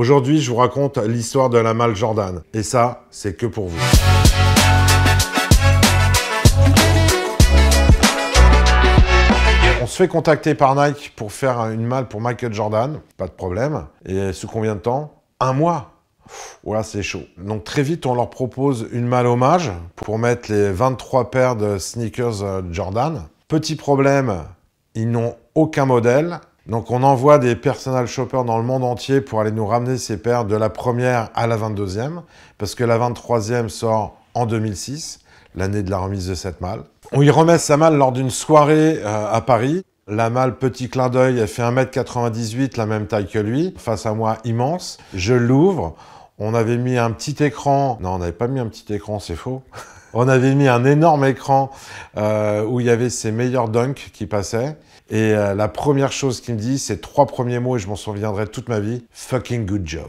Aujourd'hui, je vous raconte l'histoire de la malle Jordan. Et ça, c'est que pour vous. On se fait contacter par Nike pour faire une malle pour Michael Jordan. Pas de problème. Et sous combien de temps Un mois voilà, c'est chaud. Donc très vite, on leur propose une malle hommage pour mettre les 23 paires de sneakers euh, Jordan. Petit problème, ils n'ont aucun modèle donc on envoie des personal shoppers dans le monde entier pour aller nous ramener ces paires de la première à la 22e, parce que la 23e sort en 2006, l'année de la remise de cette malle. On y remet sa malle lors d'une soirée euh, à Paris. La malle, petit clin d'œil, elle fait 1m98, la même taille que lui, face à moi, immense. Je l'ouvre. On avait mis un petit écran. Non, on n'avait pas mis un petit écran, c'est faux. On avait mis un énorme écran euh, où il y avait ses meilleurs dunks qui passaient. Et euh, la première chose qu'il me dit, c'est trois premiers mots et je m'en souviendrai toute ma vie. Fucking good job.